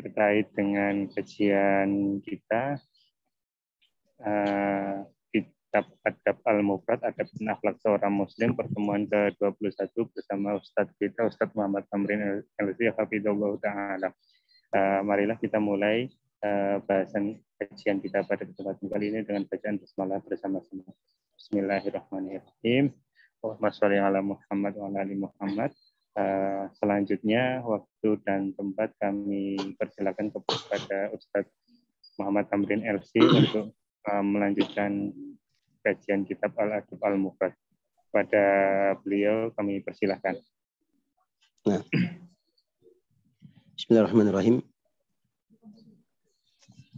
terkait dengan kajian kita uh, kitab Adab Al-Mufrad Adab Akhlak Seorang Muslim pertemuan ke-21 bersama Ustadz kita Ustadz Muhammad Tamrin LC Hafidullah Ta'ala uh, marilah kita mulai uh, bahasan kajian kita pada kesempatan kali ini dengan bacaan basmalah bersama-sama Bismillahirrahmanirrahim Allahumma sholli ala Muhammad wa ala ali Muhammad Uh, selanjutnya waktu dan tempat kami persilakan kepada Ustadz Muhammad Tamrin LC untuk uh, melanjutkan kajian kitab Al-Adab Al-Mufrad. Pada beliau kami persilahkan. Nah. Bismillahirrahmanirrahim.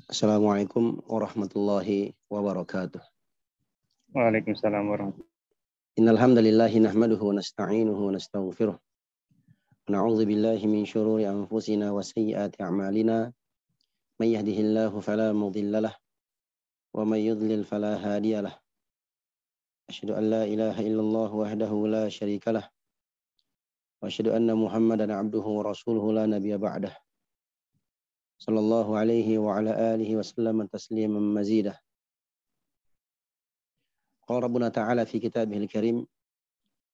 Assalamualaikum warahmatullahi wabarakatuh. Waalaikumsalam warahmatullahi wabarakatuh. Innalhamdalillahi nahmaduhu wa nasta'inuhu wa nastaghfiruh. ونعوذ بالله من شرور أنفسنا وسيئات أعمالنا من يهده الله فلا مضل له ومن يضلل فلا هادي له أشهد أن لا إله إلا الله وحده لا شريك له وأشهد أن محمدا عبده ورسوله لا نبي بعده صلى الله عليه وعلى آله وسلم تسليما مزيدا قال ربنا تعالى في كتابه الكريم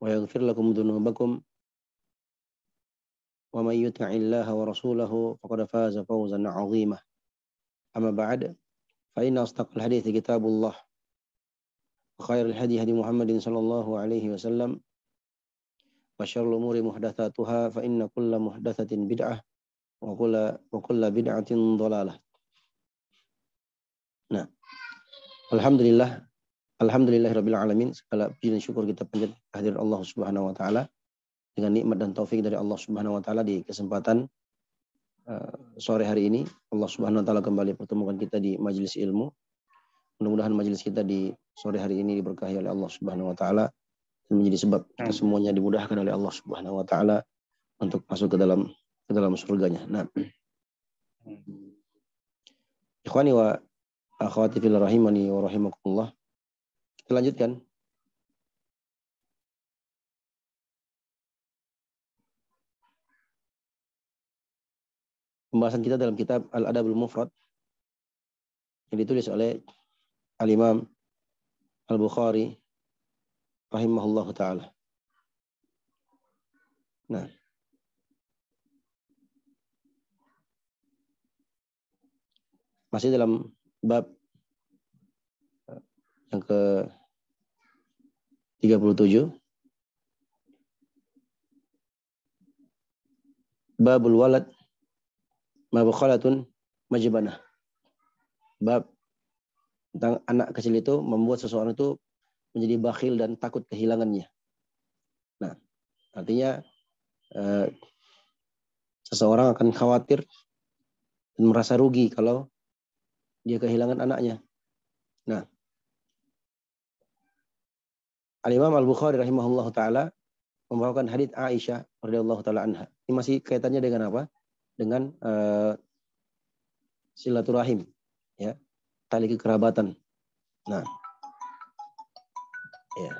ويغفر لكم ذنوبكم ومن يطع الله ورسوله فقد فاز فوزا عظيما أما بعد فإن أصدق الحديث كتاب الله وخير الهدي هدي محمد صلى الله عليه وسلم وشر الأمور محدثاتها فإن كل محدثة بدعة وكل وكل بدعة ضلالة. Nah, alhamdulillah Alhamdulillahirabbil alamin. Segala puji dan syukur kita panjat hadir Allah Subhanahu wa taala dengan nikmat dan taufik dari Allah Subhanahu wa taala di kesempatan uh, sore hari ini Allah Subhanahu wa taala kembali pertemukan kita di majelis ilmu. Mudah-mudahan majelis kita di sore hari ini diberkahi oleh Allah Subhanahu wa taala dan menjadi sebab kita semuanya dimudahkan oleh Allah Subhanahu wa taala untuk masuk ke dalam ke dalam surganya. Nah. Ikhwani wa akhwati fil rahimani wa rahimakumullah dilanjutkan pembahasan kita dalam kitab Al-Adabul Mufrad yang ditulis oleh Al-Imam Al-Bukhari rahimahullah taala. Nah. Masih dalam bab eh, yang ke 37. Babul walad mabukhalatun majibana Bab tentang anak kecil itu membuat seseorang itu menjadi bakhil dan takut kehilangannya. Nah, artinya eh, seseorang akan khawatir dan merasa rugi kalau dia kehilangan anaknya. Nah, Al-Imam Al-Bukhari rahimahullah taala membawakan hadits Aisyah radhiyallahu taala anha. Ini masih kaitannya dengan apa? Dengan uh, silaturahim, ya, tali kekerabatan. Nah, ya.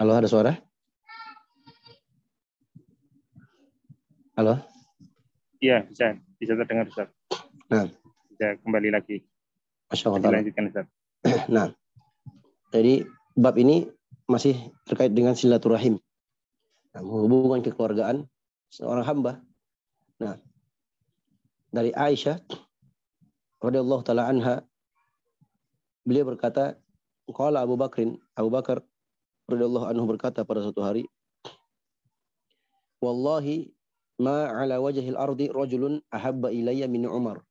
Halo, ada suara? Halo? Iya, bisa. Bisa terdengar, Ustaz. Nah. Bisa kembali lagi. Masya Allah. Lanjutkan, Ustaz. Nah, jadi bab ini masih terkait dengan silaturahim. Nah, menghubungkan kekeluargaan seorang hamba. Nah, dari Aisyah radhiyallahu taala anha beliau berkata, "Qala Abu Bakrin, Abu Bakar radhiyallahu anhu berkata pada suatu hari, "Wallahi ma ala wajhil ardi rajulun ahabba ilayya min Umar."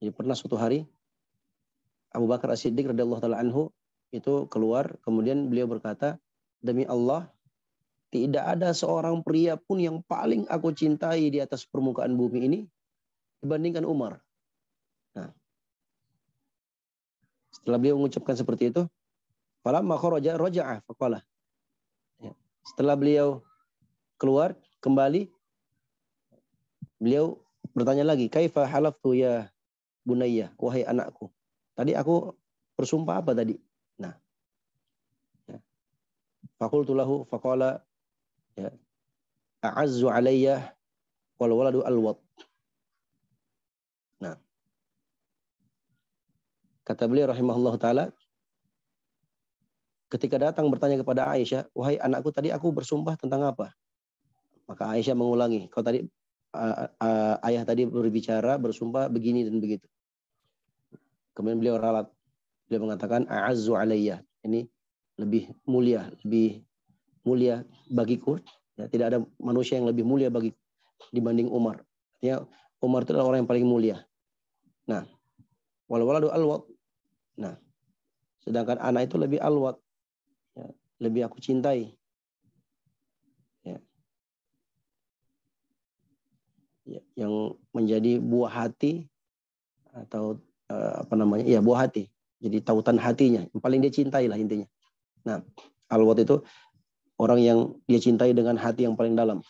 Jadi pernah suatu hari Abu Bakar As-Siddiq radhiyallahu taala anhu itu keluar kemudian beliau berkata, "Demi Allah, tidak ada seorang pria pun yang paling aku cintai di atas permukaan bumi ini dibandingkan Umar." Nah, setelah beliau mengucapkan seperti itu, Falamma kharaja raja'a faqala. Ya. Setelah beliau keluar kembali beliau bertanya lagi, "Kaifa halaftu ya bunayya, wahai anakku?" Tadi aku bersumpah apa tadi? Nah. Ya. Fakultu lahu faqala ya, "A'azzu alayya wal waladu alwat." Nah. Kata beliau rahimahullah taala, ketika datang bertanya kepada Aisyah, "Wahai anakku, tadi aku bersumpah tentang apa?" Maka Aisyah mengulangi, "Kau tadi uh, uh, ayah tadi berbicara bersumpah begini dan begitu." Kemudian beliau ralat. Beliau mengatakan, azu alayya." Ini lebih mulia, lebih mulia bagiku. Ya, tidak ada manusia yang lebih mulia bagi dibanding Umar. Artinya Umar itu adalah orang yang paling mulia. Nah, wal waladu alwat. Nah, sedangkan anak itu lebih alwat lebih aku cintai. Ya. ya yang menjadi buah hati atau uh, apa namanya? Ya, buah hati. Jadi tautan hatinya, yang paling dia cintai lah intinya. Nah, alwat itu orang yang dia cintai dengan hati yang paling dalam.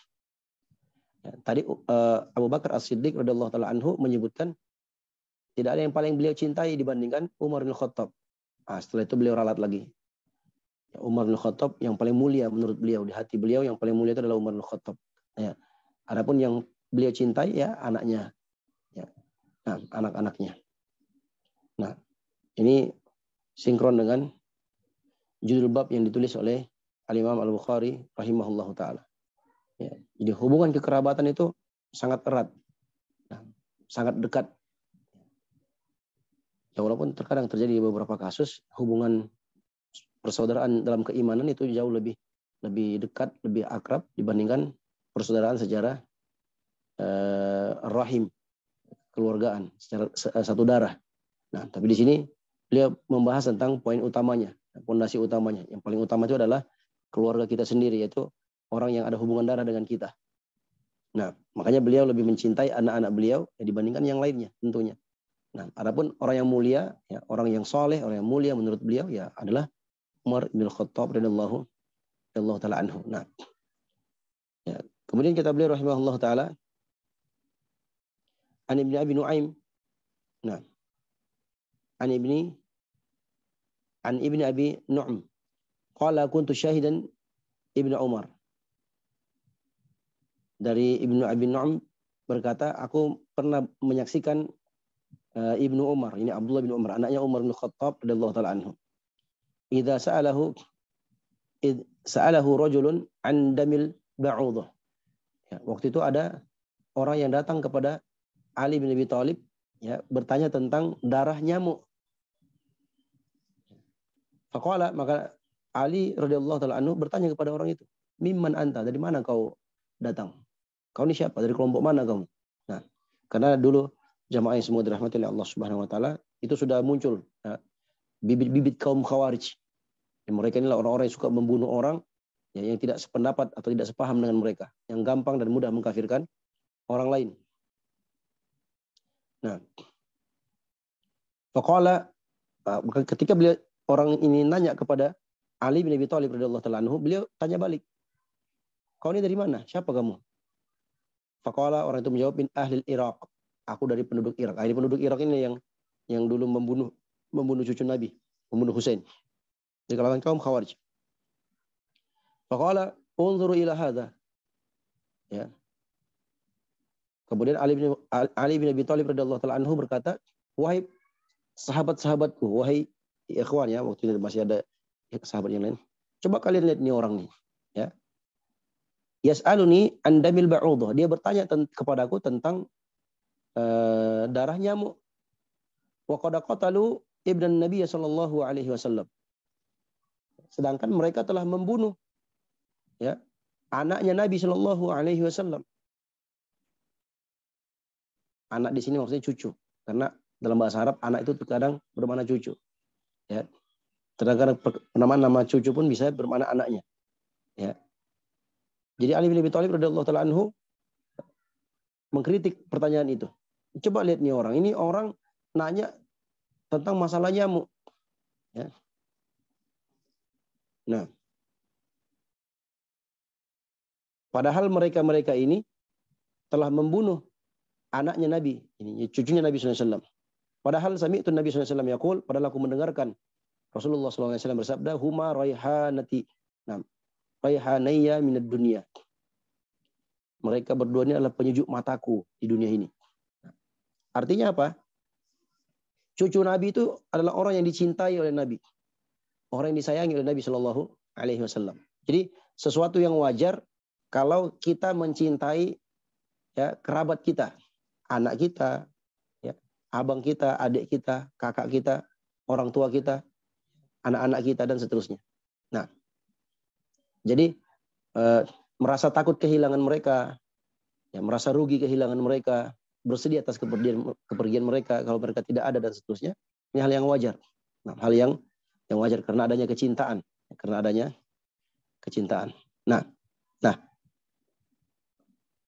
Ya, tadi uh, Abu Bakar As-Siddiq radhiyallahu taala anhu menyebutkan tidak ada yang paling beliau cintai dibandingkan Umar bin Khattab. Nah, setelah itu beliau ralat lagi. Umar bin Khattab yang paling mulia menurut beliau di hati beliau yang paling mulia itu adalah Umar bin Khattab. Ya. Adapun yang beliau cintai ya anaknya. Ya. Nah, anak-anaknya. Nah, ini sinkron dengan judul bab yang ditulis oleh Al-Imam Al-Bukhari rahimahullah taala. Ya. Jadi hubungan kekerabatan itu sangat erat. Nah, sangat dekat. Ya, walaupun terkadang terjadi beberapa kasus hubungan persaudaraan dalam keimanan itu jauh lebih lebih dekat, lebih akrab dibandingkan persaudaraan sejarah eh, rahim, keluargaan, secara eh, satu darah. Nah, tapi di sini beliau membahas tentang poin utamanya, pondasi utamanya. Yang paling utama itu adalah keluarga kita sendiri, yaitu orang yang ada hubungan darah dengan kita. Nah, makanya beliau lebih mencintai anak-anak beliau ya, dibandingkan yang lainnya tentunya. Nah, adapun orang yang mulia, ya, orang yang soleh, orang yang mulia menurut beliau ya adalah Umar bin Khattab radhiyallahu Allah taala anhu. Nah. Ya. Kemudian kita beliau rahimahullah taala An Ibnu Abi Nuaim. Nah. An Ibni An Ibnu Abi Nu'm. Qala kuntu syahidan Ibnu Umar. Dari Ibnu Abi Nu'm berkata, aku pernah menyaksikan uh, Ibnu Umar, ini Abdullah bin Umar, anaknya Umar bin Khattab radhiyallahu taala anhu idza sa'alahu id sa'alahu rajulun an damil ba'udhah. Ya, waktu itu ada orang yang datang kepada Ali bin Abi Thalib ya bertanya tentang darah nyamuk. Faqala maka Ali radhiyallahu taala anhu bertanya kepada orang itu, "Mimman anta? Dari mana kau datang? Kau ini siapa? Dari kelompok mana kamu?" Nah, karena dulu jamaah yang semua dirahmati oleh Allah Subhanahu wa taala itu sudah muncul ya, bibit-bibit kaum khawarij Ya, mereka inilah orang-orang yang suka membunuh orang ya, yang tidak sependapat atau tidak sepaham dengan mereka, yang gampang dan mudah mengkafirkan orang lain. Nah, faqala ah, ketika beliau orang ini nanya kepada Ali bin Abi Thalib radhiyallahu taala anhu, beliau tanya balik. Kau ini dari mana? Siapa kamu? Faqala orang itu menjawab bin ahli Irak. Aku dari penduduk Irak. Ahli penduduk Irak ini yang yang dulu membunuh membunuh cucu Nabi, membunuh Hussein. Di kalangan kaum Khawarij. Faqala unzuru ila hadha. Ya. Kemudian Ali bin, Ali bin Abi Thalib radhiyallahu taala anhu berkata, "Wahai sahabat-sahabatku, wahai ikhwan ya, waktu itu masih ada sahabat yang lain. Coba kalian lihat nih orang nih, ya. Yas'aluni andamil ba'udah. Dia bertanya ten- kepadaku tentang uh, darah nyamuk. Wa qad qatalu ibnan Nabi sallallahu alaihi wasallam sedangkan mereka telah membunuh ya anaknya Nabi Shallallahu Alaihi Wasallam. Anak di sini maksudnya cucu, karena dalam bahasa Arab anak itu terkadang bermakna cucu. Ya. Terkadang penamaan nama cucu pun bisa bermakna anaknya. Ya. Jadi Ali bin Abi Thalib radhiyallahu taala anhu mengkritik pertanyaan itu. Coba lihat nih orang, ini orang nanya tentang masalah nyamuk. Ya. Nah, padahal mereka-mereka ini telah membunuh anaknya Nabi, ini cucunya Nabi SAW. Padahal sami itu Nabi SAW yakul, padahal aku mendengarkan Rasulullah SAW bersabda, huma raihanati, nah, raihanaya minat dunia. Mereka berdua ini adalah penyejuk mataku di dunia ini. Artinya apa? Cucu Nabi itu adalah orang yang dicintai oleh Nabi orang yang disayangi oleh Nabi Shallallahu Alaihi Wasallam. Jadi sesuatu yang wajar kalau kita mencintai ya kerabat kita, anak kita, ya, abang kita, adik kita, kakak kita, orang tua kita, anak-anak kita dan seterusnya. Nah, jadi e, merasa takut kehilangan mereka, ya, merasa rugi kehilangan mereka, bersedia atas kepergian, kepergian mereka kalau mereka tidak ada dan seterusnya, ini hal yang wajar. Nah, hal yang yang wajar karena adanya kecintaan, karena adanya kecintaan. Nah, nah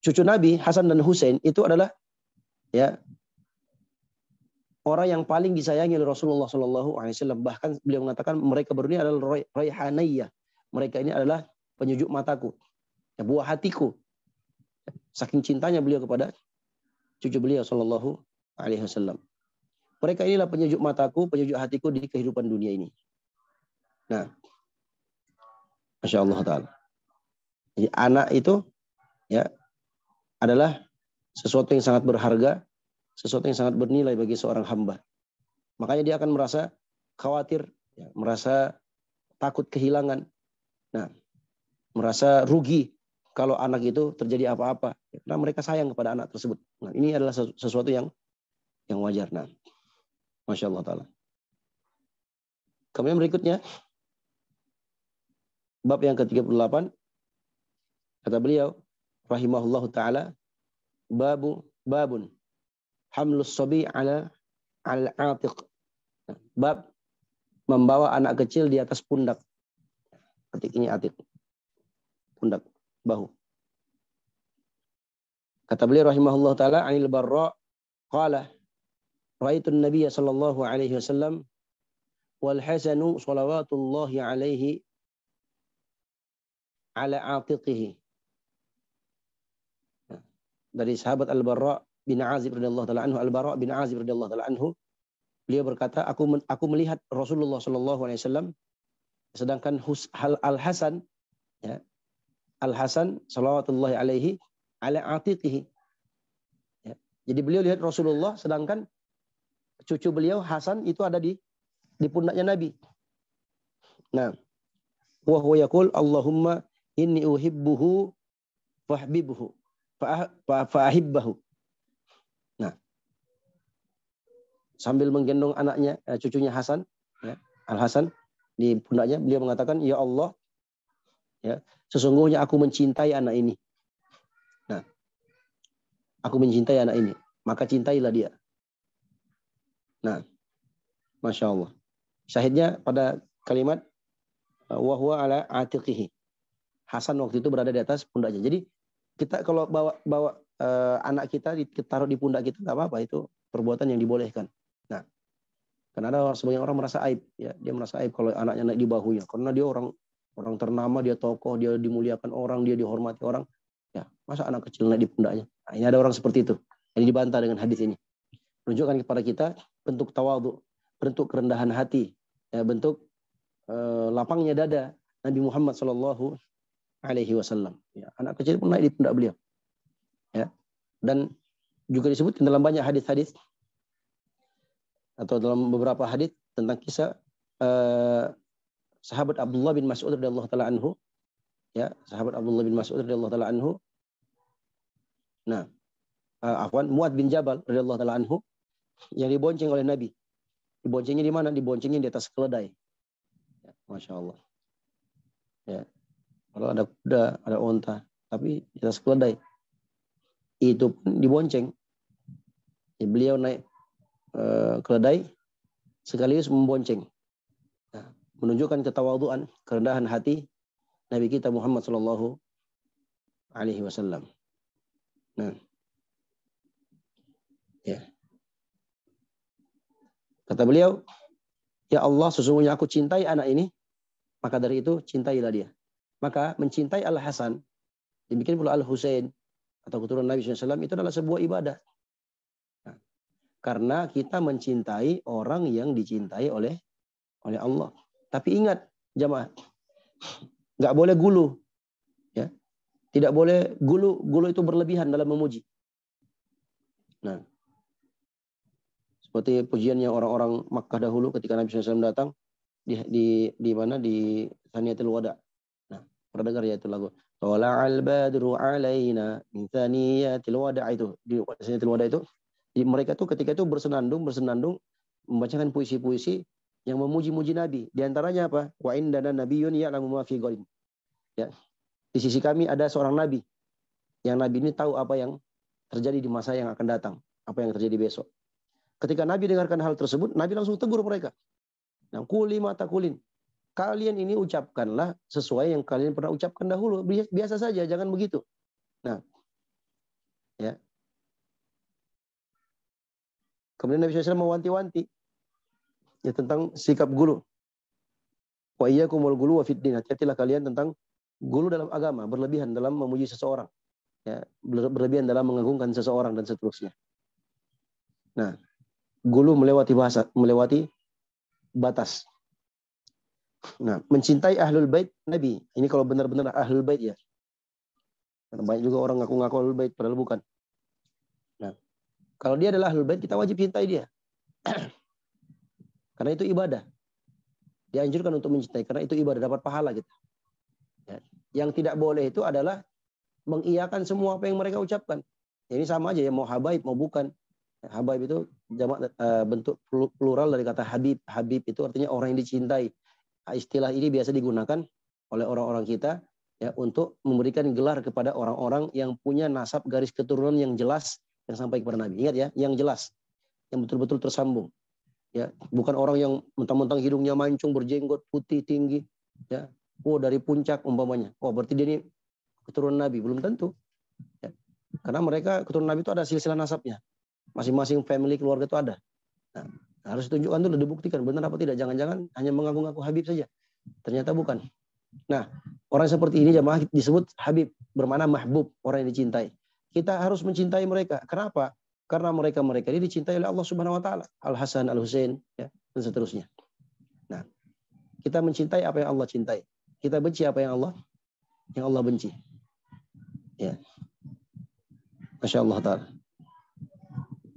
cucu Nabi Hasan dan Hussein itu adalah ya orang yang paling disayangi oleh Rasulullah Shallallahu Alaihi Wasallam. Bahkan beliau mengatakan mereka berdua adalah raihanaya. Mereka ini adalah penyejuk mataku, ya, buah hatiku. Saking cintanya beliau kepada cucu beliau Shallallahu Alaihi Wasallam. Mereka inilah penyejuk mataku, penyejuk hatiku di kehidupan dunia ini. Nah, masya Allah taala. Jadi anak itu ya adalah sesuatu yang sangat berharga, sesuatu yang sangat bernilai bagi seorang hamba. Makanya dia akan merasa khawatir, ya, merasa takut kehilangan. Nah, merasa rugi kalau anak itu terjadi apa-apa. Karena mereka sayang kepada anak tersebut. Nah, ini adalah sesuatu yang yang wajar. Nah, masya Allah taala. Kemudian berikutnya, bab yang ke-38 kata beliau rahimahullahu taala babu babun hamlus sabi ala al atiq bab membawa anak kecil di atas pundak atik ini atik pundak bahu kata beliau rahimahullahu taala anil barra qala raitun nabiyya sallallahu alaihi wasallam wal hasanu salawatullahi alaihi ala atiqihi. Ya. Dari sahabat Al-Barra bin Azib radhiyallahu taala anhu Al-Bara bin Azib radhiyallahu taala anhu beliau berkata aku aku melihat Rasulullah sallallahu alaihi wasallam sedangkan Hus, Al, Al Hasan ya Al Hasan sallallahu alaihi ala atiqihi ya. jadi beliau lihat Rasulullah sedangkan cucu beliau Hasan itu ada di di pundaknya Nabi nah wa huwa yaqul Allahumma Inni uhibbuhu fahbibhu fahibbahu. Nah, sambil menggendong anaknya, eh, cucunya Hasan, ya, Al Hasan di pundaknya, beliau mengatakan, Ya Allah, ya, sesungguhnya aku mencintai anak ini. Nah, aku mencintai anak ini, maka cintailah dia. Nah, masya Allah. Syahidnya pada kalimat wahwa ala atiqihi Hasan waktu itu berada di atas pundaknya. Jadi kita kalau bawa bawa uh, anak kita ditaruh di pundak kita nggak apa-apa itu perbuatan yang dibolehkan. Nah, karena ada sebagian orang merasa aib, ya dia merasa aib kalau anaknya naik di bahunya, karena dia orang orang ternama, dia tokoh, dia dimuliakan orang, dia dihormati orang. Ya, masa anak kecil naik di pundaknya? Nah, ini ada orang seperti itu. Ini dibantah dengan hadis ini. Menunjukkan kepada kita bentuk tawadu, bentuk kerendahan hati, ya, bentuk uh, lapangnya dada Nabi Muhammad Shallallahu alaihi wasallam. Ya, anak kecil pun naik di pundak beliau. Ya. Dan juga disebut dalam banyak hadis-hadis atau dalam beberapa hadis tentang kisah eh, sahabat Abdullah bin Mas'ud radhiyallahu taala anhu. Ya, sahabat Abdullah bin Mas'ud radhiyallahu taala anhu. Nah, eh, afwan Muad bin Jabal radhiyallahu taala anhu yang dibonceng oleh Nabi. Diboncengnya di mana? Diboncengnya di atas keledai. Ya, Masya Allah. Ya, kalau ada kuda, ada unta, tapi di atas Itu pun dibonceng. Ya, beliau naik e, eh, keledai sekaligus membonceng. Nah, menunjukkan ketawaduan, kerendahan hati Nabi kita Muhammad Shallallahu Alaihi Wasallam. Nah, ya. Kata beliau, Ya Allah, sesungguhnya aku cintai anak ini, maka dari itu cintailah dia. Maka mencintai Al-Hasan, dibikin pula Al-Husain atau keturunan Nabi SAW itu adalah sebuah ibadah. Nah, karena kita mencintai orang yang dicintai oleh oleh Allah. Tapi ingat jamaah, nggak boleh gulu, ya tidak boleh gulu gulu itu berlebihan dalam memuji nah seperti pujiannya orang-orang Makkah dahulu ketika Nabi SAW datang di di di mana di Saniatul Wada pernah dengar ya itu lagu Tola al badru alaina insaniya tilwada ah, itu di insaniya tilwada itu mereka tuh ketika itu bersenandung bersenandung membacakan puisi-puisi yang memuji-muji Nabi. Di antaranya apa? Wa indana nabiyyun ya'lamu ma fi gharin. Ya. Di sisi kami ada seorang nabi yang nabi ini tahu apa yang terjadi di masa yang akan datang, apa yang terjadi besok. Ketika Nabi dengarkan hal tersebut, Nabi langsung tegur mereka. Yang kuli mata kulin kalian ini ucapkanlah sesuai yang kalian pernah ucapkan dahulu. Biasa saja, jangan begitu. Nah, ya. Kemudian Nabi SAW mewanti-wanti ya tentang sikap guru. Wa kumul gulu wa fiddin. Hati-hatilah kalian tentang guru dalam agama, berlebihan dalam memuji seseorang. Ya, berlebihan dalam mengagungkan seseorang dan seterusnya. Nah, guru melewati bahasa, melewati batas. Nah, mencintai ahlul bait Nabi. Ini kalau benar-benar ahlul bait ya. Karena banyak juga orang ngaku-ngaku ahlul bait padahal bukan. Nah, kalau dia adalah ahlul bait kita wajib cintai dia. karena itu ibadah. Dianjurkan untuk mencintai karena itu ibadah dapat pahala gitu Ya. Yang tidak boleh itu adalah mengiyakan semua apa yang mereka ucapkan. Ya, ini sama aja ya mau habaib mau bukan. Ya, habaib itu jamak eh, bentuk plural dari kata habib. Habib itu artinya orang yang dicintai istilah ini biasa digunakan oleh orang-orang kita ya untuk memberikan gelar kepada orang-orang yang punya nasab garis keturunan yang jelas yang sampai kepada Nabi. Ingat ya, yang jelas, yang betul-betul tersambung. Ya, bukan orang yang mentang-mentang hidungnya mancung, berjenggot putih tinggi, ya. Oh, dari puncak umpamanya. Oh, berarti dia ini keturunan Nabi, belum tentu. Ya. Karena mereka keturunan Nabi itu ada silsilah nasabnya. Masing-masing family keluarga itu ada. Nah, harus tunjukkan dulu, dibuktikan benar apa tidak. Jangan-jangan hanya mengaku-ngaku Habib saja. Ternyata bukan. Nah, orang seperti ini jamaah disebut Habib, bermana mahbub, orang yang dicintai. Kita harus mencintai mereka. Kenapa? Karena mereka-mereka ini dicintai oleh Allah Subhanahu wa taala. Al-Hasan, Al-Husain, ya, dan seterusnya. Nah, kita mencintai apa yang Allah cintai. Kita benci apa yang Allah yang Allah benci. Ya. Masya Allah taala.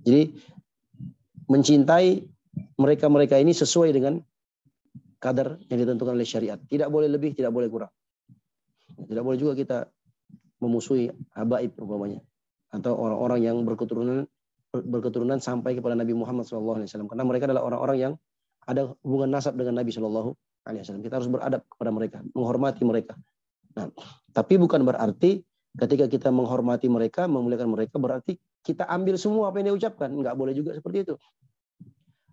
Jadi mencintai mereka-mereka ini sesuai dengan kadar yang ditentukan oleh syariat. Tidak boleh lebih, tidak boleh kurang. Tidak boleh juga kita memusuhi habaib umpamanya atau orang-orang yang berketurunan berketurunan sampai kepada Nabi Muhammad SAW karena mereka adalah orang-orang yang ada hubungan nasab dengan Nabi Shallallahu Alaihi Wasallam. Kita harus beradab kepada mereka, menghormati mereka. Nah, tapi bukan berarti ketika kita menghormati mereka, memuliakan mereka, berarti kita ambil semua apa yang dia ucapkan. Enggak boleh juga seperti itu.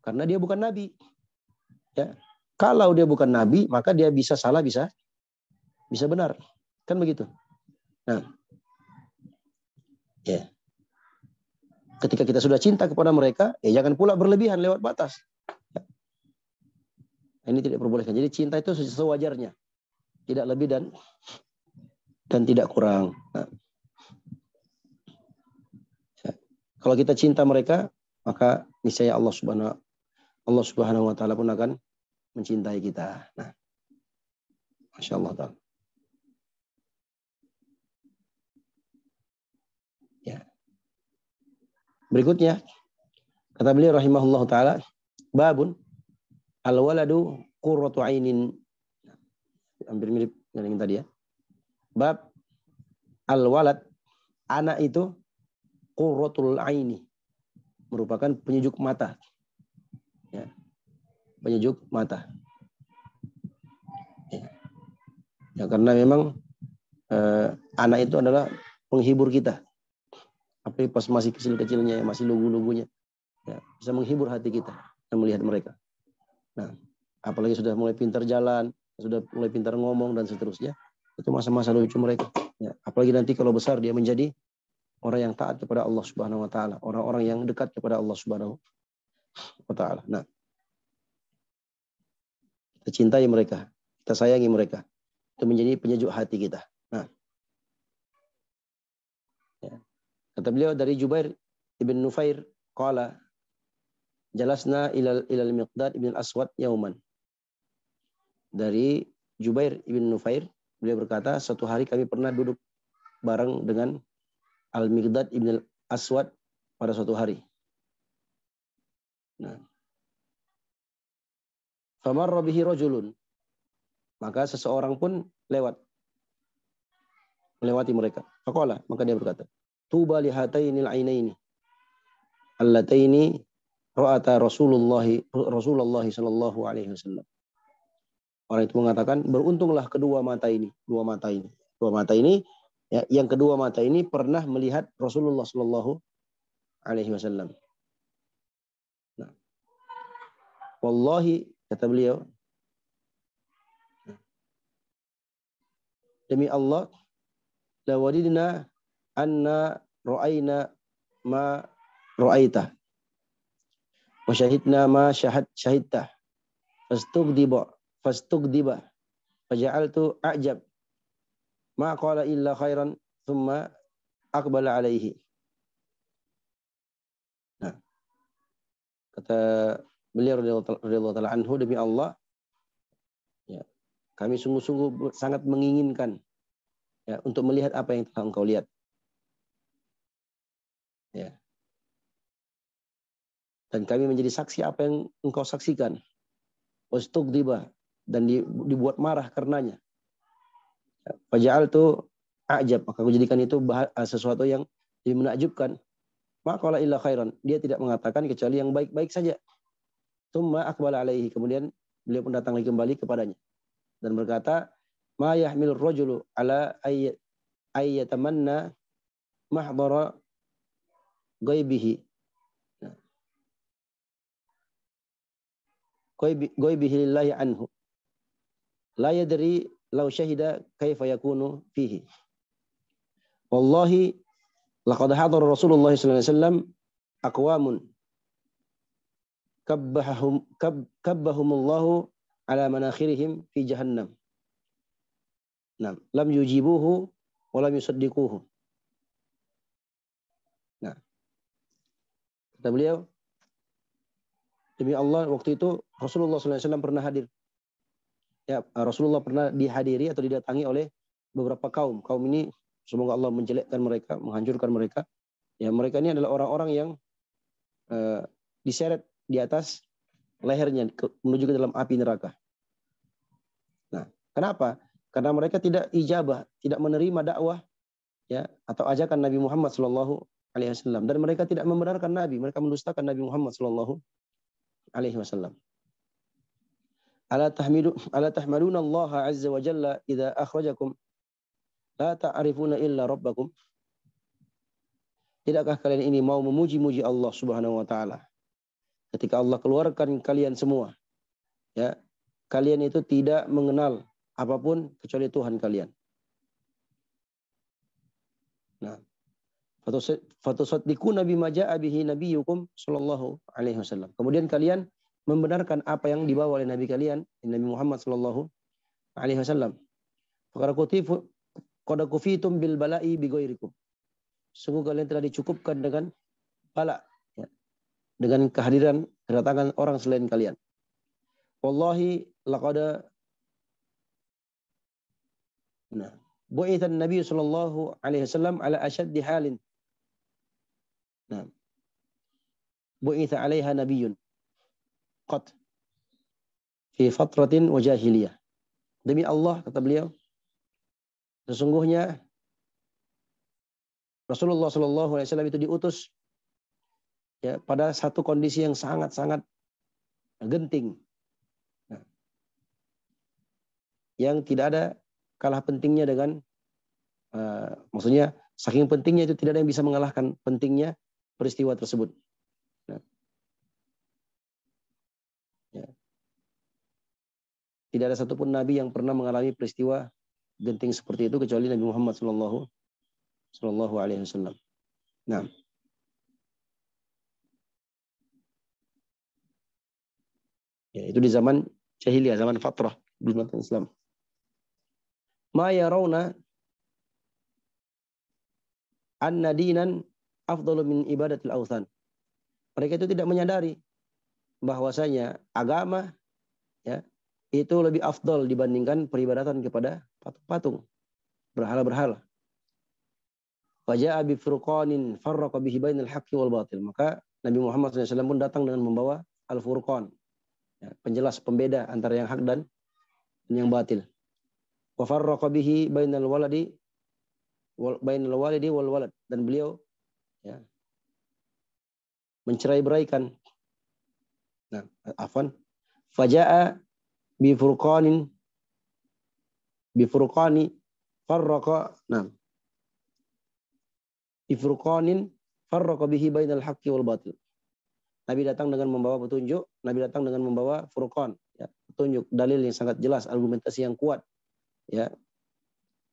Karena dia bukan nabi. Ya. Kalau dia bukan nabi, maka dia bisa salah, bisa bisa benar. Kan begitu. Nah. Ya. Ketika kita sudah cinta kepada mereka, ya jangan pula berlebihan lewat batas. Ya. Ini tidak diperbolehkan. Jadi cinta itu sewajarnya. Tidak lebih dan dan tidak kurang. Nah. Ya. Kalau kita cinta mereka, maka niscaya Allah Subhanahu Allah Subhanahu wa taala pun akan mencintai kita. Nah. Masya Allah taala. Ya. Berikutnya kata beliau rahimahullah taala babun al waladu qurratu ainin hampir mirip dengan yang tadi ya. Bab al walad anak itu qurratul aini merupakan penyejuk mata penyejuk mata. Ya, karena memang eh, anak itu adalah penghibur kita. Apalagi pas masih kecil-kecilnya, masih lugu-lugunya. Ya, bisa menghibur hati kita dan melihat mereka. Nah, apalagi sudah mulai pintar jalan, sudah mulai pintar ngomong dan seterusnya. Itu masa-masa lucu mereka. Ya, apalagi nanti kalau besar dia menjadi orang yang taat kepada Allah Subhanahu wa taala, orang-orang yang dekat kepada Allah Subhanahu wa taala. Nah, kita cintai mereka. Kita sayangi mereka. Itu menjadi penyejuk hati kita. Nah. Ya. Kata beliau dari Jubair ibn Nufair, kala jelasna ilal, ilal miqdad ibn aswad yauman. Dari Jubair ibn Nufair, beliau berkata, satu hari kami pernah duduk bareng dengan al-miqdad ibn aswad pada suatu hari. Nah, Famarra bihi rajulun. Maka seseorang pun lewat. Melewati mereka. Faqala, maka dia berkata, "Tuba li hatainil ainaini allataini ra'ata Rasulullah Rasulullah sallallahu alaihi wasallam." Orang itu mengatakan, "Beruntunglah kedua mata ini, dua mata ini. Dua mata ini ya, yang kedua mata ini pernah melihat Rasulullah sallallahu alaihi wasallam." Nah, wallahi Kata beliau, demi Allah, la wadidna anna ra'aina ma ra'aita wa syahidna ma syahad syahidta fastugdiba fastugdiba faja'altu a'jab ma qala illa khairan thumma akbala alaihi nah kata beliau radhiyallahu taala anhu demi Allah ya kami sungguh-sungguh sangat menginginkan ya untuk melihat apa yang telah engkau lihat ya dan kami menjadi saksi apa yang engkau saksikan tiba dan dibuat marah karenanya ya, Fajal itu ajab maka aku jadikan itu eh, sesuatu yang lebih menakjubkan maka ilah khairan dia tidak mengatakan kecuali yang baik-baik saja Tumma akbala alaihi. Kemudian beliau pun datang lagi kembali kepadanya. Dan berkata, Ma yahmil rajulu ala ayyatamanna mahdara gaibihi. Nah. Gaibihi lillahi anhu. La yadri lau syahida kaifa yakunu fihi. Wallahi laqad hadara Rasulullah sallallahu alaihi wasallam aqwamun kabbahum kab, kabbahumullahu ala manakhirihim fi jahannam. Nah, lam yujibuhu wa lam yusaddiquhu. Nah. Kata beliau, demi Allah waktu itu Rasulullah SAW pernah hadir. Ya, Rasulullah pernah dihadiri atau didatangi oleh beberapa kaum. Kaum ini semoga Allah menjelekkan mereka, menghancurkan mereka. Ya, mereka ini adalah orang-orang yang uh, diseret di atas lehernya menuju ke dalam api neraka. Nah, kenapa? Karena mereka tidak ijabah, tidak menerima dakwah ya atau ajakan Nabi Muhammad Shallallahu Alaihi Wasallam dan mereka tidak membenarkan Nabi, mereka mendustakan Nabi Muhammad Shallallahu Alaihi Wasallam. Ala tahmidu ala tahmaluna Allah azza wa jalla idza akhrajakum la ta'rifuna illa rabbakum. Tidakkah kalian ini mau memuji-muji Allah Subhanahu wa taala ketika Allah keluarkan kalian semua ya kalian itu tidak mengenal apapun kecuali Tuhan kalian nah fatusaddiqu nabi maja'a Abihi nabiyukum sallallahu alaihi wasallam kemudian kalian membenarkan apa yang dibawa oleh nabi kalian Nabi Muhammad sallallahu alaihi wasallam kufitum bil bala'i ghairikum Sungguh kalian telah dicukupkan dengan bala dengan kehadiran kedatangan orang selain kalian. Wallahi laqada Nah, bu'itha Nabi sallallahu alaihi wasallam ala ashaddi halin. Nah. Bu'itha 'alaiha nabiyyun qad fi fatratin wa jahiliyah. Demi Allah kata beliau, sesungguhnya Rasulullah sallallahu alaihi wasallam itu diutus ya pada satu kondisi yang sangat-sangat genting. Nah, yang tidak ada kalah pentingnya dengan uh, maksudnya saking pentingnya itu tidak ada yang bisa mengalahkan pentingnya peristiwa tersebut. Nah, ya. Tidak ada satupun nabi yang pernah mengalami peristiwa genting seperti itu kecuali Nabi Muhammad Shallallahu Shallallahu Alaihi Wasallam. Nah, Ya, itu di zaman jahiliyah, zaman fatrah belum datang Islam. Ma yarawna anna dinan afdalu min ibadatil awthan. Mereka itu tidak menyadari bahwasanya agama ya itu lebih afdol dibandingkan peribadatan kepada patung-patung berhala-berhala. Wajah Abi Furqanin farraqa bihi bainal haqqi wal batil. Maka Nabi Muhammad SAW pun datang dengan membawa Al-Furqan, Ya, penjelas pembeda antara yang hak dan yang batil. Wa farraqa bihi bainal waladi bainal walidi wal walad dan beliau ya mencerai-beraikan. Nah, afan Faja'a bi furqanin bi furqani farraqa nah bi furqanin farraqa bihi bainal haqqi wal batil. Nabi datang dengan membawa petunjuk, Nabi datang dengan membawa furqan, ya, petunjuk, dalil yang sangat jelas, argumentasi yang kuat, ya,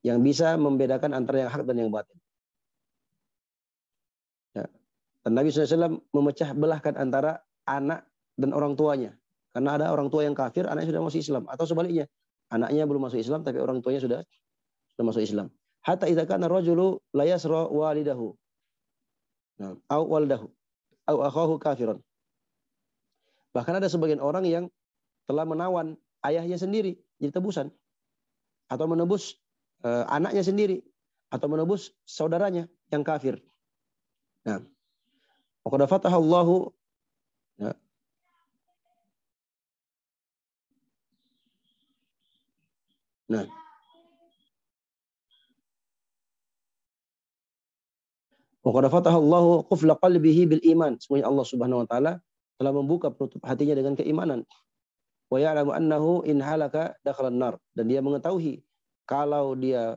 yang bisa membedakan antara yang hak dan yang batin. Ya. Dan Nabi SAW memecah belahkan antara anak dan orang tuanya. Karena ada orang tua yang kafir, anaknya sudah masuk Islam. Atau sebaliknya, anaknya belum masuk Islam, tapi orang tuanya sudah, sudah masuk Islam. Hatta idza kana rajulu la yasra walidahu. Nah, au waldahu au akhahu kafiron Bahkan ada sebagian orang yang telah menawan ayahnya sendiri jadi tebusan atau menebus eh, anaknya sendiri atau menebus saudaranya yang kafir. Nah, Waqad ya. Nah. Wa qad fatahallahu qufla qalbihi bil iman. Semuanya Allah Subhanahu wa taala telah membuka penutup hatinya dengan keimanan. Wa ya'lamu annahu in halaka dakhalan nar. Dan dia mengetahui kalau dia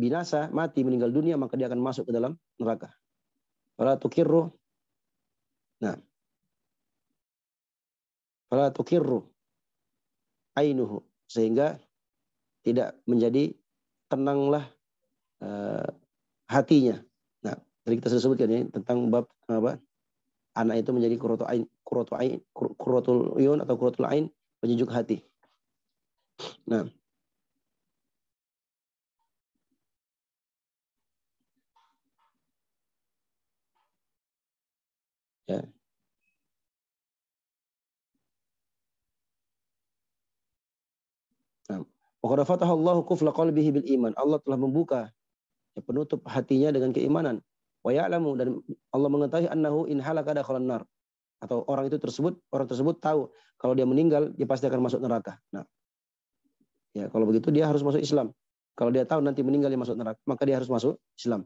binasa, mati, meninggal dunia, maka dia akan masuk ke dalam neraka. Fala tukirru. Nah. Fala tukirru ainuhu. Sehingga tidak menjadi tenanglah uh, hatinya Tadi kita sudah sebutkan ya tentang bab apa? Anak itu menjadi kurutul ain, kurotul ain, kurotul yun atau kurotul ain, penyejuk hati. Nah, ya. Nah, Allahu Allah kufla qalbihi bil iman. Allah telah membuka ya, penutup hatinya dengan keimanan. Wa ya'lamu dan Allah mengetahui annahu in halaka dakhalan nar. Atau orang itu tersebut, orang tersebut tahu kalau dia meninggal dia pasti akan masuk neraka. Nah. Ya, kalau begitu dia harus masuk Islam. Kalau dia tahu nanti meninggal dia masuk neraka, maka dia harus masuk Islam.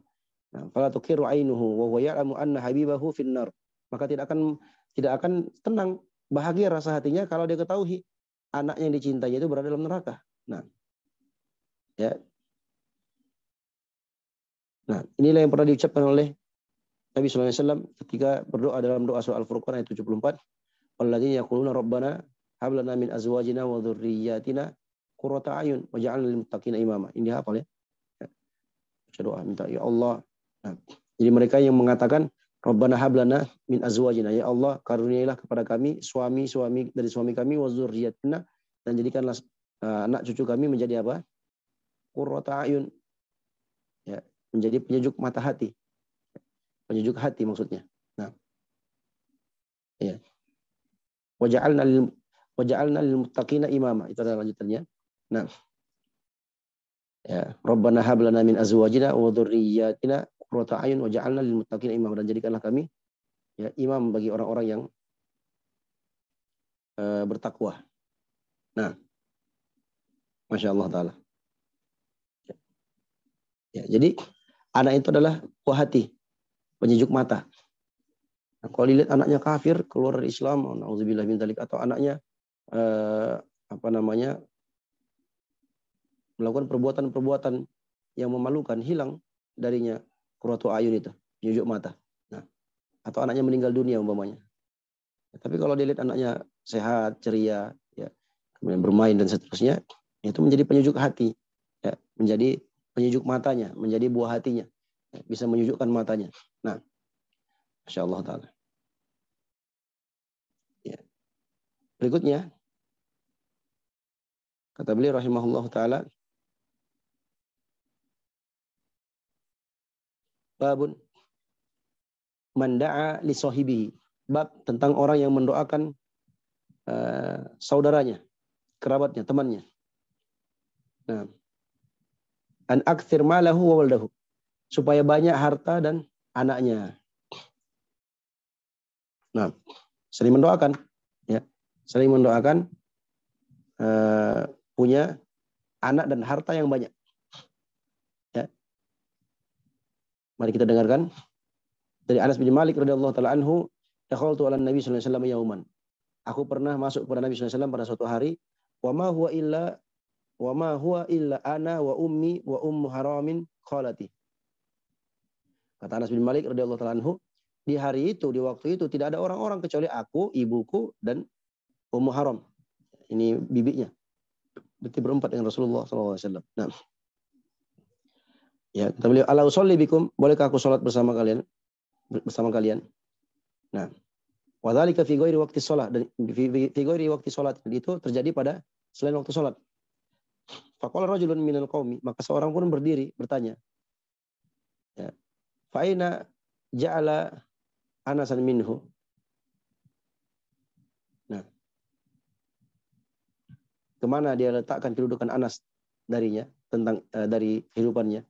Nah, fala tukiru ainuhu wa huwa ya'lamu anna habibahu finnar. Maka tidak akan tidak akan tenang, bahagia rasa hatinya kalau dia ketahui anaknya yang dicintainya itu berada dalam neraka. Nah, ya Nah, inilah yang pernah diucapkan oleh Nabi SAW ketika berdoa dalam doa surah Al-Furqan ayat 74. Alladzina yaquluna rabbana hab min azwajina wa dhurriyyatina qurrata ayun waj'alna lil muttaqina imama. Ini hafal ya. ya. Baca doa minta ya Allah. Nah, jadi mereka yang mengatakan Rabbana hablana min azwajina ya Allah karuniailah kepada kami suami-suami dari suami kami wa dzurriyyatina dan jadikanlah uh, anak cucu kami menjadi apa? qurrata ayun. Ya, menjadi penyejuk mata hati. Penyejuk hati maksudnya. Nah. Ya. Waja'alna lil waja'alna lil muttaqina imama. Itu adalah lanjutannya. Nah. Ya, Rabbana hab lana min azwajina wa dzurriyyatina qurrata ayun waja'alna lil muttaqina imama dan jadikanlah kami ya imam bagi orang-orang yang uh, bertakwa. Nah, masya Allah taala. Ya, ya jadi Anak itu adalah buah hati, penyejuk mata. Nah, kalau dilihat anaknya kafir, keluar dari Islam, atau anaknya eh, apa namanya? melakukan perbuatan-perbuatan yang memalukan hilang darinya kuratu ayun itu, penyejuk mata. Nah, atau anaknya meninggal dunia umpamanya. Ya, tapi kalau dilihat anaknya sehat, ceria, ya, kemudian bermain dan seterusnya, itu menjadi penyejuk hati, ya, menjadi penyujuk matanya, menjadi buah hatinya, bisa menyujukkan matanya. Nah, Masya Allah Ta'ala. Ya. Berikutnya, kata beliau rahimahullah Ta'ala, babun manda'a li Bab tentang orang yang mendoakan uh, saudaranya, kerabatnya, temannya. Nah, an akthir malahu wa waldahu supaya banyak harta dan anaknya. Nah, sering mendoakan ya, sering mendoakan uh, punya anak dan harta yang banyak. Ya. Mari kita dengarkan dari Anas bin Malik radhiyallahu taala anhu, dakhaltu ala Nabi sallallahu alaihi wasallam yauman. Aku pernah masuk kepada Nabi sallallahu alaihi wasallam pada suatu hari, wa ma huwa illa wa ma huwa illa ana wa ummi wa ummu haramin khalati. Kata Anas bin Malik radhiyallahu taala anhu, di hari itu, di waktu itu tidak ada orang-orang kecuali aku, ibuku dan ummu haram. Ini bibinya. Berarti berempat dengan Rasulullah SAW. Nah. Ya, kata beliau, "Ala bikum, bolehkah aku sholat bersama kalian?" Bersama kalian. Nah, wadhalika fi ghairi waqti sholat dan fi, fi, waktu ghairi sholat. itu terjadi pada selain waktu sholat. Faqala rojulun minal kaumi. maka seorang pun berdiri bertanya. Ya. Faina ja'ala Anasan minhu. Nah. Kemana dia letakkan kedudukan Anas darinya tentang uh, dari kehidupannya?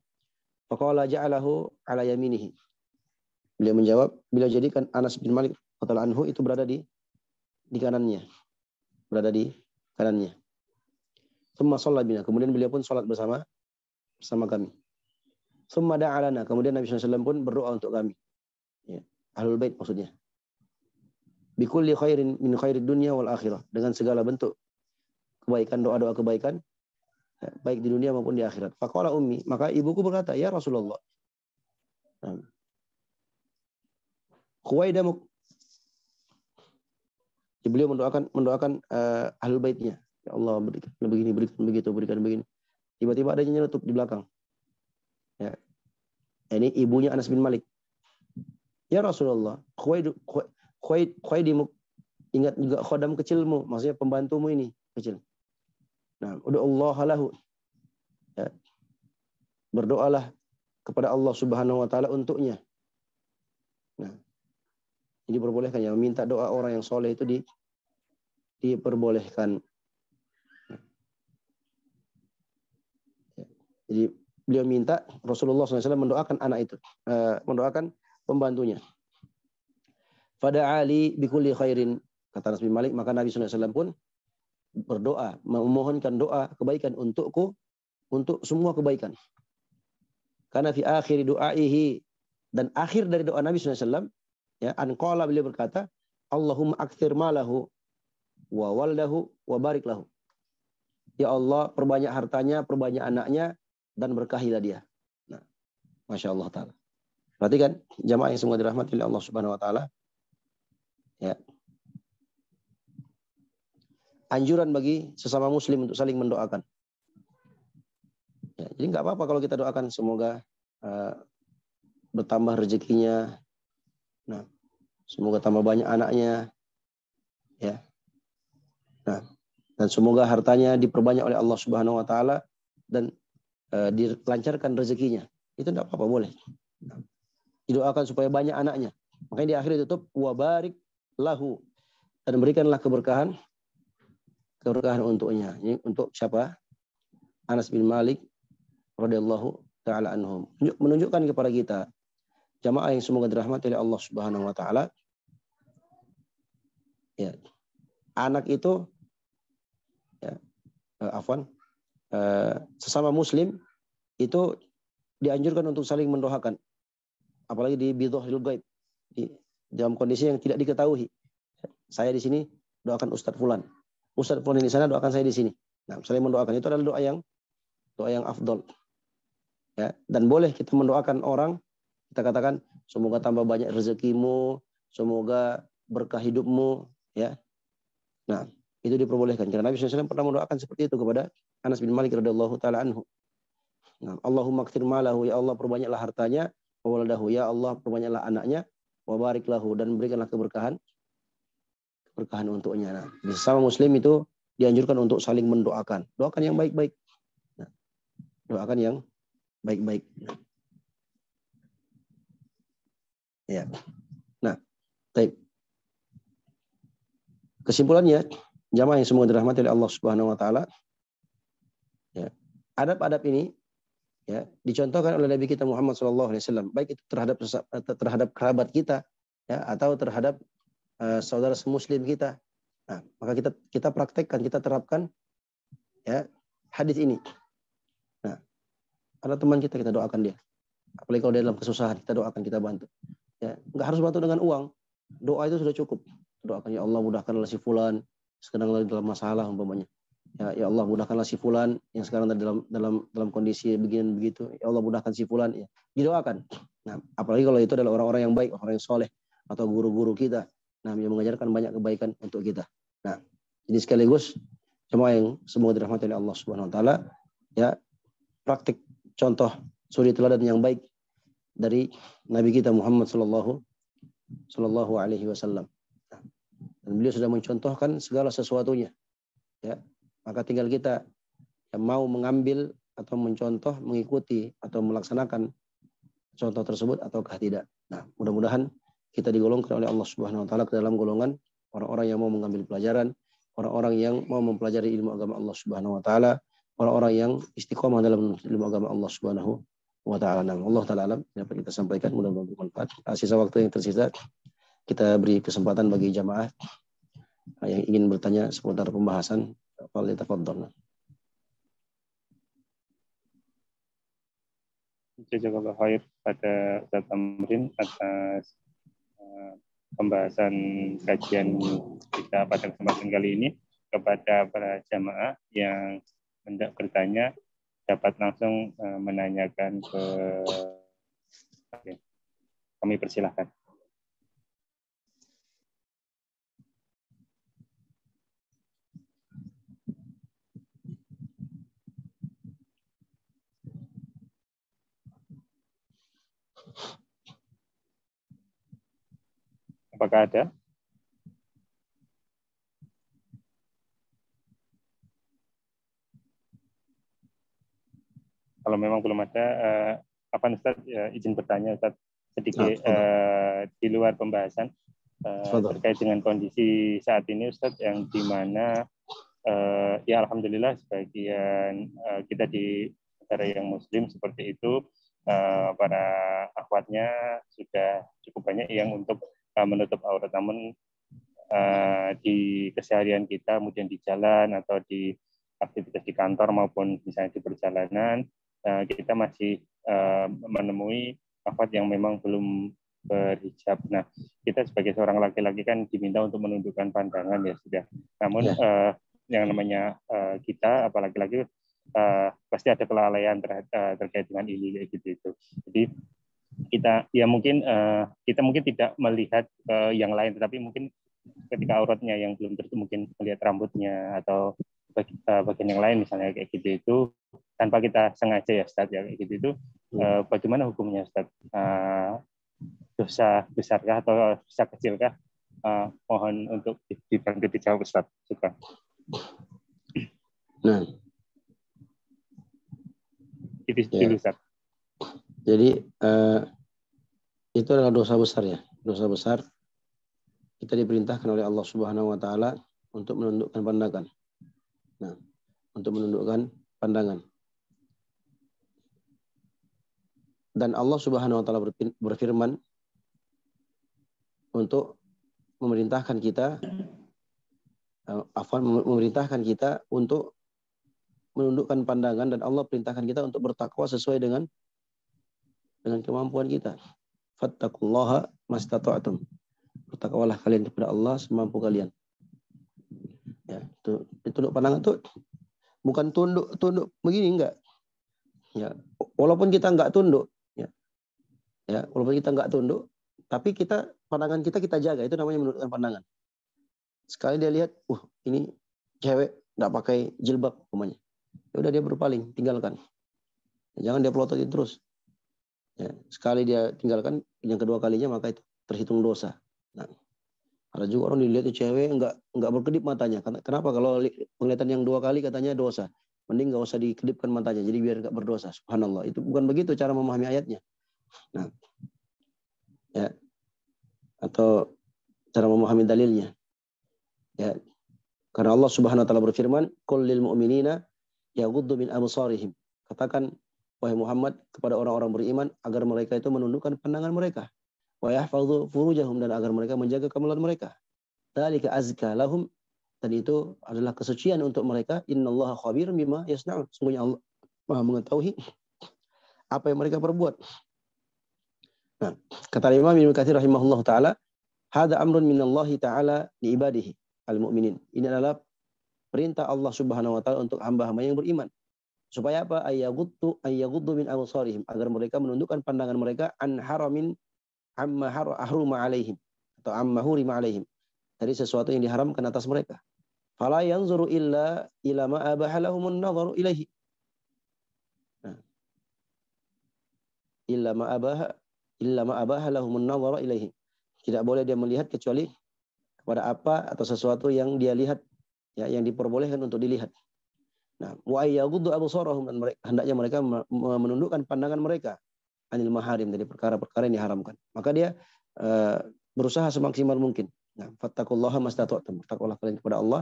Faqala ja'alahu ala yaminihi. Beliau menjawab, beliau jadikan Anas bin Malik kata anhu itu berada di di kanannya. Berada di kanannya. Semua sholat bina. Kemudian beliau pun sholat bersama bersama kami. ada da'alana. Kemudian Nabi SAW pun berdoa untuk kami. Ya. Ahlul bait maksudnya. Bikulli khairin min khairid dunia wal akhirah. Dengan segala bentuk kebaikan, doa-doa kebaikan. Ya, baik di dunia maupun di akhirat. Fakola ummi. Maka ibuku berkata, Ya Rasulullah. Nah. beliau mendoakan mendoakan uh, ahlul baitnya Ya Allah berikan begini, berikan begitu, berikan begini. Tiba-tiba ada yang di belakang. Ya. Ini ibunya Anas bin Malik. Ya Rasulullah, Khuwaid, Khuwaid, Khuwaidimu, ingat juga khodam kecilmu, maksudnya pembantumu ini kecil. Nah, udah Allah lahu. Ya. Berdoalah kepada Allah Subhanahu wa taala untuknya. Nah, ini diperbolehkan ya minta doa orang yang soleh itu di diperbolehkan. Jadi beliau minta Rasulullah SAW mendoakan anak itu, eh, mendoakan pembantunya. Pada Ali bikuli khairin kata Nabi Malik maka Nabi SAW pun berdoa memohonkan doa kebaikan untukku untuk semua kebaikan. Karena di akhir doaihi dan akhir dari doa Nabi SAW ya anqala beliau berkata Allahumma akhir malahu wa waldahu wa barik Ya Allah, perbanyak hartanya, perbanyak anaknya, dan berkahilah dia. Nah, Masya Allah Ta'ala. Perhatikan jamaah yang semua dirahmati oleh Allah Subhanahu wa taala. Ya. Anjuran bagi sesama muslim untuk saling mendoakan. Ya, jadi nggak apa-apa kalau kita doakan semoga uh, bertambah rezekinya. Nah, semoga tambah banyak anaknya. Ya. Nah, dan semoga hartanya diperbanyak oleh Allah Subhanahu wa taala dan Eh, dilancarkan rezekinya. Itu tidak apa-apa boleh. Didoakan supaya banyak anaknya. Makanya di akhir ditutup wabarik lahu dan berikanlah keberkahan keberkahan untuknya. Ini untuk siapa? Anas bin Malik radhiyallahu taala anhum. Menunjukkan kepada kita jamaah yang semoga dirahmati oleh Allah Subhanahu wa taala. Ya. Anak itu ya, eh, afwan, Eh, sesama muslim itu dianjurkan untuk saling mendoakan apalagi di bidhohil gaib di dalam kondisi yang tidak diketahui saya di sini doakan Ustadz Fulan Ustadz Fulan di sana doakan saya di sini nah saling mendoakan itu adalah doa yang doa yang afdol ya dan boleh kita mendoakan orang kita katakan semoga tambah banyak rezekimu semoga berkah hidupmu ya nah itu diperbolehkan karena Nabi SAW pernah mendoakan seperti itu kepada Anas bin Malik radhiyallahu taala anhu. Nah, Allahumma kfir malahu ya Allah perbanyaklah hartanya, wawaladahu ya Allah perbanyaklah anaknya, wabarik dan berikanlah keberkahan keberkahan untuknya. Nah, bersama muslim itu dianjurkan untuk saling mendoakan. Doakan yang baik-baik. Nah, doakan yang baik-baik. Nah. Ya. Nah, baik. Kesimpulannya, jamaah yang semoga dirahmati oleh Allah Subhanahu wa taala, adab-adab ini ya dicontohkan oleh Nabi kita Muhammad Shallallahu Alaihi Wasallam baik itu terhadap terhadap kerabat kita ya atau terhadap uh, saudara semuslim kita nah maka kita kita praktekkan kita terapkan ya hadis ini nah ada teman kita kita doakan dia apalagi kalau dia dalam kesusahan kita doakan kita bantu ya nggak harus bantu dengan uang doa itu sudah cukup doakan ya Allah mudahkanlah si fulan sekarang lagi dalam masalah umpamanya ya ya Allah mudahkanlah si fulan yang sekarang dalam dalam dalam kondisi begini begitu ya Allah mudahkan si fulan ya didoakan nah apalagi kalau itu adalah orang-orang yang baik orang yang soleh atau guru-guru kita nah yang mengajarkan banyak kebaikan untuk kita nah jadi sekaligus semua yang semua dirahmati oleh Allah Subhanahu wa taala ya praktik contoh suri teladan yang baik dari Nabi kita Muhammad sallallahu sallallahu alaihi wasallam nah, dan beliau sudah mencontohkan segala sesuatunya ya maka tinggal kita yang mau mengambil atau mencontoh, mengikuti atau melaksanakan contoh tersebut ataukah tidak. Nah, mudah-mudahan kita digolongkan oleh Allah Subhanahu wa taala ke dalam golongan orang-orang yang mau mengambil pelajaran, orang-orang yang mau mempelajari ilmu agama Allah Subhanahu wa taala, orang-orang yang istiqomah dalam ilmu agama Allah Subhanahu wa taala. Nah, Allah taala alam dapat kita sampaikan mudah-mudahan bermanfaat. Nah, sisa waktu yang tersisa kita beri kesempatan bagi jamaah yang ingin bertanya seputar pembahasan فليتفضل Jazakallah khair pada Ustaz Tamrin atas eh, pembahasan kajian kita pada kesempatan kali ini kepada para jamaah yang hendak bertanya dapat langsung eh, menanyakan ke kami persilahkan. Apakah ada? Kalau memang belum ada, eh, apa Ustaz ya, izin bertanya Ustaz sedikit nah, di luar pembahasan eh, terkait dengan kondisi saat ini Ustaz yang di mana eh, ya alhamdulillah sebagian eh, kita di negara yang muslim seperti itu eh, para akhwatnya sudah cukup banyak yang untuk Uh, menutup aurat namun uh, di keseharian kita kemudian di jalan atau di aktivitas di kantor maupun misalnya di perjalanan uh, kita masih uh, menemui tempat yang memang belum berhijab. Nah, kita sebagai seorang laki-laki kan diminta untuk menundukkan pandangan ya sudah. Namun ya. Uh, yang namanya uh, kita, apalagi laki-laki uh, pasti ada kelalaian ter, uh, terkait dengan ini gitu itu. Jadi kita ya mungkin uh, kita mungkin tidak melihat uh, yang lain tetapi mungkin ketika auratnya yang belum tertutup mungkin melihat rambutnya atau bagi, uh, eh, bagian yang lain misalnya kayak gitu itu tanpa kita sengaja ya Ustaz ya kayak gitu itu uh, bagaimana hukumnya Ustaz uh, dosa besarkah atau dosa kecilkah uh, mohon untuk dibantu dijawab Ustaz suka nah itu ya. dulu Ustaz jadi eh, itu adalah dosa besar ya, dosa besar. Kita diperintahkan oleh Allah Subhanahu wa taala untuk menundukkan pandangan. Nah, untuk menundukkan pandangan. Dan Allah Subhanahu wa taala berfirman untuk memerintahkan kita eh, afwan memerintahkan kita untuk menundukkan pandangan dan Allah perintahkan kita untuk bertakwa sesuai dengan dengan kemampuan kita. Fattakullaha mastata'tum. Bertakwalah kalian kepada Allah semampu kalian. Ya, itu tunduk pandangan tuh bukan tunduk tunduk begini enggak. Ya, walaupun kita enggak tunduk, ya. Ya, walaupun kita enggak tunduk, tapi kita pandangan kita kita jaga itu namanya menundukkan pandangan. Sekali dia lihat, "Uh, ini cewek enggak pakai jilbab umpamanya." Ya udah dia berpaling, tinggalkan. Jangan dia pelototin terus. Ya, sekali dia tinggalkan, yang kedua kalinya maka itu terhitung dosa. Nah, ada juga orang dilihat cewek nggak nggak berkedip matanya. Kenapa? Kalau penglihatan yang dua kali katanya dosa. Mending nggak usah dikedipkan matanya. Jadi biar nggak berdosa. Subhanallah. Itu bukan begitu cara memahami ayatnya. Nah, ya atau cara memahami dalilnya. Ya, karena Allah Subhanahu wa taala berfirman, "Qul lil mu'minina yaghuddu min absarihim." Katakan wahai Muhammad kepada orang-orang beriman agar mereka itu menundukkan pandangan mereka wa furujahum dan agar mereka menjaga kemaluan mereka dzalika azka lahum dan itu adalah kesucian untuk mereka innallaha khabir bima yasnaun sungguhnya Allah Maha mengetahui apa yang mereka perbuat nah kata Imam Ibnu Katsir rahimahullah taala hadza amrun minallahi taala li ibadihi al-mu'minin ini adalah perintah Allah Subhanahu wa taala untuk hamba-hamba yang beriman supaya apa ayyaguttu ayyaguddu min absarihim agar mereka menundukkan pandangan mereka an haramin amma haruma alaihim atau amma hurima alaihim dari sesuatu yang diharamkan atas mereka fala yanzuru illa ila ma an nadharu ilaihi nah. illa ma abaha illa ma abahalahum an-nadharu ilaihi. Tidak boleh dia melihat kecuali kepada apa atau sesuatu yang dia lihat ya yang diperbolehkan untuk dilihat. Nah, wa hendaknya mereka menundukkan pandangan mereka anil maharim dari perkara-perkara yang diharamkan. Maka dia uh, berusaha semaksimal mungkin. Nah, fattaqullaha mastata'tum. Bertakwalah kalian kepada Allah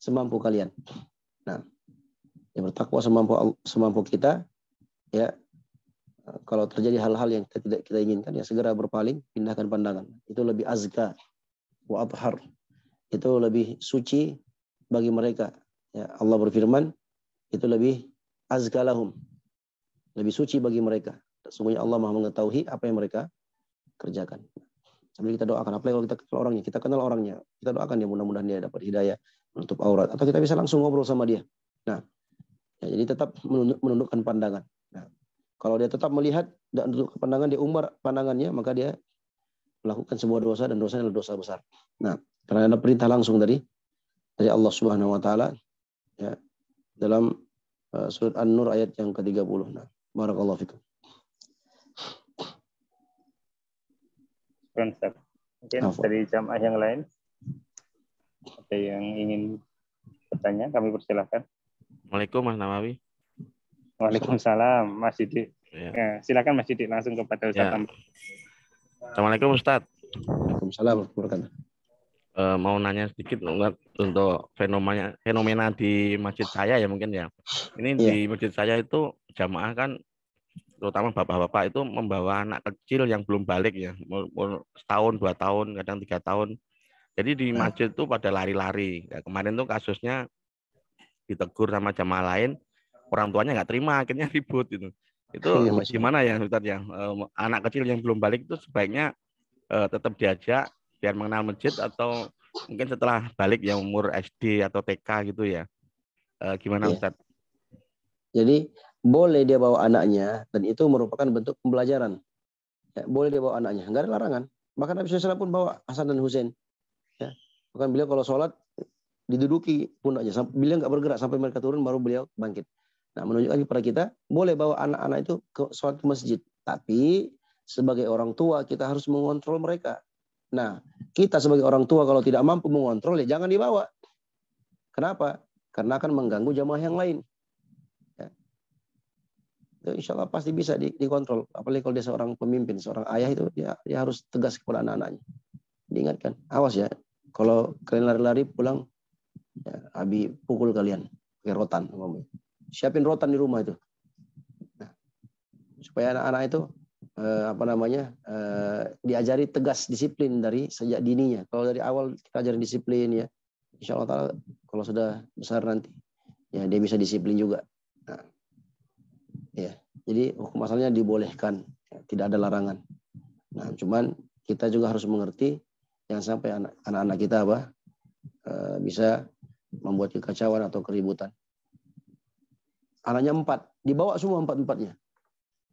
semampu kalian. Nah, ya bertakwa semampu semampu kita ya eh, kalau terjadi hal-hal yang kita tidak kita inginkan ya segera berpaling pindahkan pandangan itu lebih azka wa abhar itu lebih suci bagi mereka ya Allah berfirman itu lebih azgalahum Lebih suci bagi mereka. sesungguhnya Allah maha mengetahui apa yang mereka kerjakan. Sambil kita doakan, apa kalau kita kenal orangnya, kita kenal orangnya, kita doakan dia mudah-mudahan dia dapat hidayah, menutup aurat, atau kita bisa langsung ngobrol sama dia. Nah, ya, jadi tetap menundukkan pandangan. Nah, kalau dia tetap melihat dan menundukkan pandangan dia umbar pandangannya, maka dia melakukan sebuah dosa dan dosanya adalah dosa besar. Nah, karena ada perintah langsung dari dari Allah Subhanahu wa taala ya dalam eh, surat An-Nur ayat yang ke-30. Nah, barakallahu fikum. Ustaz. Mungkin dari jamaah yang lain ada yang ingin bertanya, kami persilahkan. Assalamualaikum Mas Nawawi. Waalaikumsalam Mas didi. Ya. Ya, silakan Mas didi langsung kepada Ustaz. Ya. Assalamualaikum Ustaz. Waalaikumsalam Waalaikumsalam uh, mau nanya sedikit nggak untuk fenomena fenomena di masjid saya ya mungkin ya. Ini yeah. di iya. masjid saya itu jamaah kan terutama bapak-bapak itu membawa anak kecil yang belum balik ya, setahun dua tahun kadang tiga tahun. Jadi di iya. masjid itu pada lari-lari. Ya, kemarin tuh kasusnya ditegur sama jamaah lain, orang tuanya nggak terima, akhirnya ribut gitu. itu Itu iya, gimana ya Ustaz ya? Eh, anak kecil yang belum balik itu sebaiknya eh, tetap diajak biar mengenal masjid atau mungkin setelah balik yang umur SD atau TK gitu ya e, gimana ya. Ustaz? Jadi boleh dia bawa anaknya dan itu merupakan bentuk pembelajaran. Ya, boleh dia bawa anaknya, nggak ada larangan. Bahkan Nabi SAW pun bawa Hasan dan Husain. Ya. Bahkan beliau kalau sholat diduduki pundaknya, beliau nggak bergerak sampai mereka turun baru beliau bangkit. Nah menunjukkan kepada kita boleh bawa anak-anak itu ke ke masjid, tapi sebagai orang tua kita harus mengontrol mereka. Nah, kita sebagai orang tua kalau tidak mampu mengontrol ya jangan dibawa. Kenapa? Karena akan mengganggu jamaah yang lain. Ya. Insya Allah pasti bisa di, dikontrol. Apalagi kalau dia seorang pemimpin, seorang ayah itu dia, dia harus tegas kepada anak-anaknya. Diingatkan, awas ya. Kalau kalian lari-lari pulang, ya, Abi pukul kalian pakai rotan. Siapin rotan di rumah itu. Nah, supaya anak-anak itu eh, apa namanya eh, diajari tegas disiplin dari sejak dininya. Kalau dari awal kita ajarin disiplin ya, insya Allah taala kalau sudah besar nanti ya dia bisa disiplin juga. Nah, ya, jadi hukum asalnya dibolehkan, ya, tidak ada larangan. Nah, cuman kita juga harus mengerti yang sampai anak-anak kita apa eh, bisa membuat kekacauan atau keributan. Anaknya empat, dibawa semua empat-empatnya.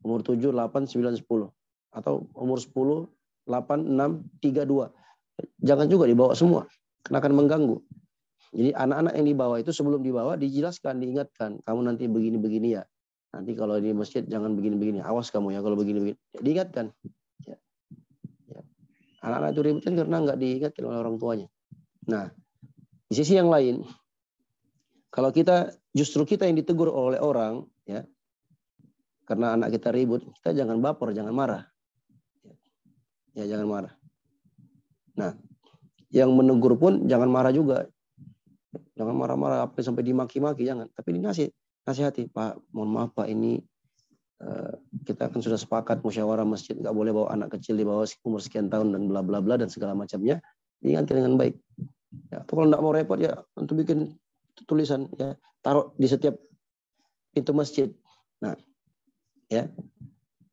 Umur 7, 8, 9, 10. Atau umur 10, 8, 6, 3, 2. Jangan juga dibawa semua. Karena akan mengganggu. Jadi anak-anak yang dibawa itu sebelum dibawa dijelaskan, diingatkan. Kamu nanti begini-begini ya. Nanti kalau di masjid jangan begini-begini. Awas kamu ya kalau begini-begini. diingatkan. Ya. Ya. Anak-anak itu ributkan karena nggak diingatkan oleh orang tuanya. Nah, di sisi yang lain, kalau kita justru kita yang ditegur oleh orang, ya karena anak kita ribut, kita jangan baper, jangan marah. Ya, jangan marah. Nah, yang menegur pun jangan marah juga. Jangan marah-marah apa sampai dimaki-maki jangan, tapi dinasih nasihati, Pak, mohon maaf Pak ini eh, kita kan sudah sepakat musyawarah masjid nggak boleh bawa anak kecil di bawah umur sekian tahun dan bla bla bla dan segala macamnya Ingat-ingat dengan baik. Ya, atau kalau nggak mau repot ya untuk bikin tulisan ya taruh di setiap pintu masjid. Nah, ya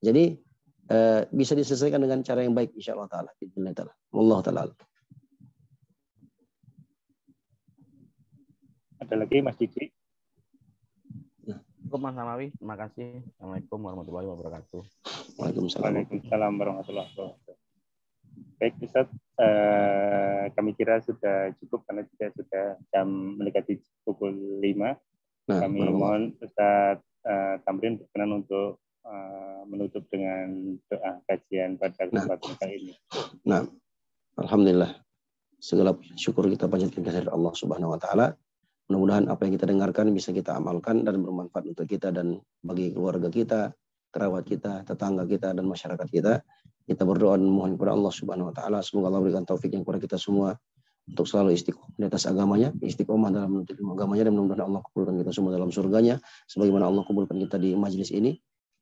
jadi eh, bisa diselesaikan dengan cara yang baik insya Allah taala bismillah taala Allah taala ada lagi Mas Diki nah. Cukup Mas Samawi, terima kasih. Assalamualaikum warahmatullahi wabarakatuh. Waalaikumsalam. Waalaikumsalam warahmatullahi wabarakatuh. Baik, Ustaz, eh, kami kira sudah cukup karena kita sudah jam mendekati pukul 5. Nah, kami mohon Ustaz uh, Tamrin berkenan untuk Eh, menutup dengan doa kajian pada kesempatan nah. ini. Nah, alhamdulillah segala syukur kita panjatkan kehadirat Allah Subhanahu wa taala. Mudah-mudahan apa yang kita dengarkan bisa kita amalkan dan bermanfaat untuk kita dan bagi keluarga kita, kerabat kita, tetangga kita dan masyarakat kita. Kita berdoa dan mohon kepada Allah Subhanahu wa taala semoga Allah berikan taufik yang kepada kita semua untuk selalu istiqomah di atas agamanya, istiqomah dalam menuntut agamanya dan mudah-mudahan Allah kumpulkan kita semua dalam surganya sebagaimana Allah kumpulkan kita di majelis ini.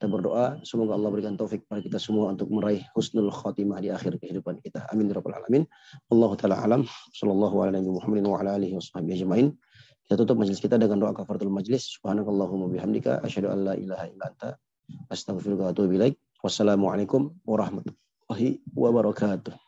Kita berdoa semoga Allah berikan taufik kepada kita semua untuk meraih husnul khotimah di akhir kehidupan kita. Amin ya rabbal alamin. Allahu taala alam. Sallallahu alaihi wa Muhammadin wa ala alihi washabihi ajmain. Kita tutup majelis kita dengan doa kafaratul majelis. Subhanakallahumma bihamdika asyhadu an la ilaha illa anta astaghfiruka wa atubu ilaik. wassalamu alaikum warahmatullahi wabarakatuh.